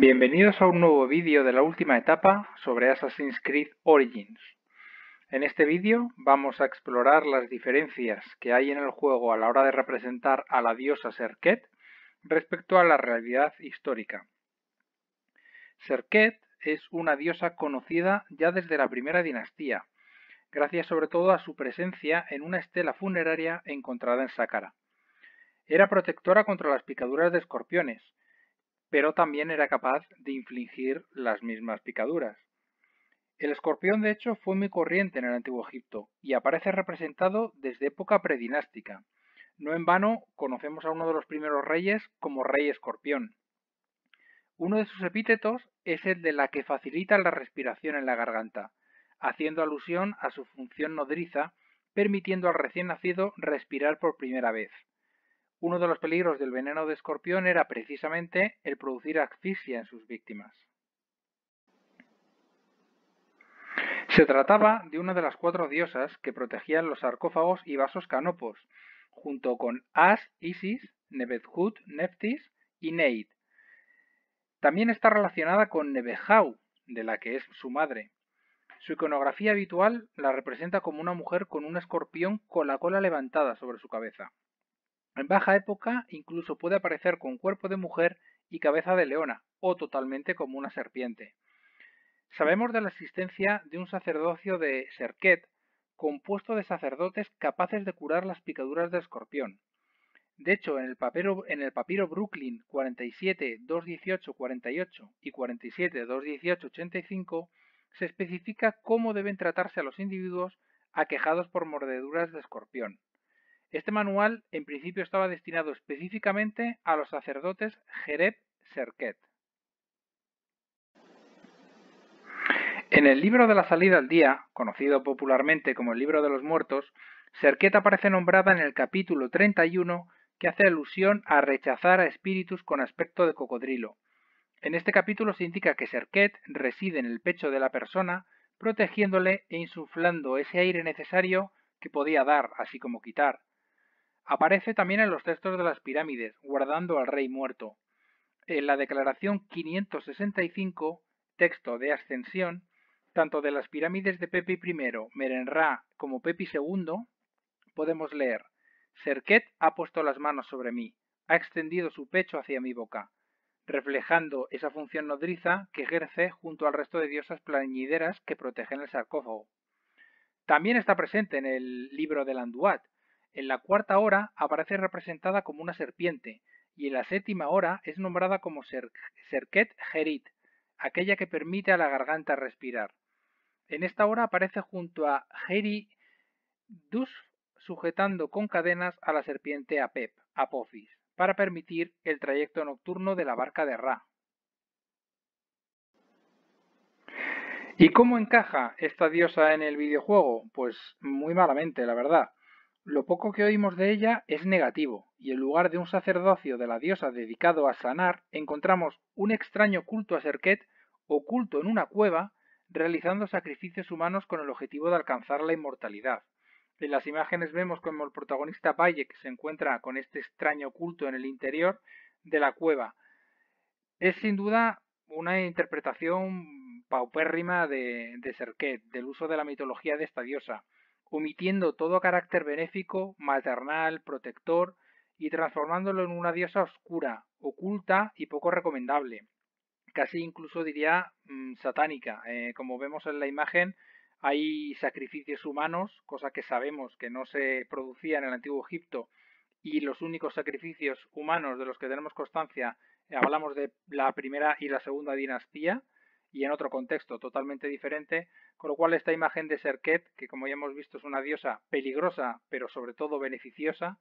Bienvenidos a un nuevo vídeo de la última etapa sobre Assassin's Creed Origins. En este vídeo vamos a explorar las diferencias que hay en el juego a la hora de representar a la diosa Serket respecto a la realidad histórica. Serket es una diosa conocida ya desde la primera dinastía, gracias sobre todo a su presencia en una estela funeraria encontrada en Saqqara. Era protectora contra las picaduras de escorpiones, pero también era capaz de infligir las mismas picaduras. El escorpión, de hecho, fue muy corriente en el Antiguo Egipto y aparece representado desde época predinástica. No en vano conocemos a uno de los primeros reyes como rey escorpión. Uno de sus epítetos es el de la que facilita la respiración en la garganta, haciendo alusión a su función nodriza, permitiendo al recién nacido respirar por primera vez. Uno de los peligros del veneno de escorpión era precisamente el producir asfixia en sus víctimas. Se trataba de una de las cuatro diosas que protegían los sarcófagos y vasos canopos, junto con As, Isis, Nebethut, Neftis y Neid. También está relacionada con Nebejau, de la que es su madre. Su iconografía habitual la representa como una mujer con un escorpión con la cola levantada sobre su cabeza. En baja época incluso puede aparecer con cuerpo de mujer y cabeza de leona, o totalmente como una serpiente. Sabemos de la existencia de un sacerdocio de Serket, compuesto de sacerdotes capaces de curar las picaduras de escorpión. De hecho, en el papiro, en el papiro Brooklyn 47, 218, 48 y 47, 218, 85 se especifica cómo deben tratarse a los individuos aquejados por mordeduras de escorpión. Este manual en principio estaba destinado específicamente a los sacerdotes Jereb Serket. En el libro de la salida al día, conocido popularmente como el libro de los muertos, Serket aparece nombrada en el capítulo 31 que hace alusión a rechazar a espíritus con aspecto de cocodrilo. En este capítulo se indica que Serket reside en el pecho de la persona, protegiéndole e insuflando ese aire necesario que podía dar, así como quitar, Aparece también en los textos de las pirámides, guardando al rey muerto. En la declaración 565, texto de ascensión, tanto de las pirámides de Pepi I, Merenra, como Pepi II, podemos leer, Serket ha puesto las manos sobre mí, ha extendido su pecho hacia mi boca, reflejando esa función nodriza que ejerce junto al resto de diosas plañideras que protegen el sarcófago. También está presente en el libro del Anduat, en la cuarta hora aparece representada como una serpiente, y en la séptima hora es nombrada como Serket Gerit, aquella que permite a la garganta respirar. En esta hora aparece junto a Geri Dus sujetando con cadenas a la serpiente Apep, Apophis, para permitir el trayecto nocturno de la barca de Ra. ¿Y cómo encaja esta diosa en el videojuego? Pues muy malamente, la verdad. Lo poco que oímos de ella es negativo, y en lugar de un sacerdocio de la diosa dedicado a sanar, encontramos un extraño culto a Serket oculto en una cueva, realizando sacrificios humanos con el objetivo de alcanzar la inmortalidad. En las imágenes vemos como el protagonista Valle se encuentra con este extraño culto en el interior de la cueva. Es sin duda una interpretación paupérrima de, de Serket, del uso de la mitología de esta diosa omitiendo todo carácter benéfico, maternal, protector, y transformándolo en una diosa oscura, oculta y poco recomendable, casi incluso diría mm, satánica. Eh, como vemos en la imagen, hay sacrificios humanos, cosa que sabemos que no se producía en el antiguo Egipto, y los únicos sacrificios humanos de los que tenemos constancia, eh, hablamos de la primera y la segunda dinastía, y en otro contexto totalmente diferente, con lo cual esta imagen de Serket, que como ya hemos visto es una diosa peligrosa, pero sobre todo beneficiosa,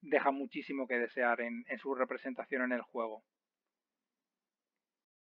deja muchísimo que desear en, en su representación en el juego.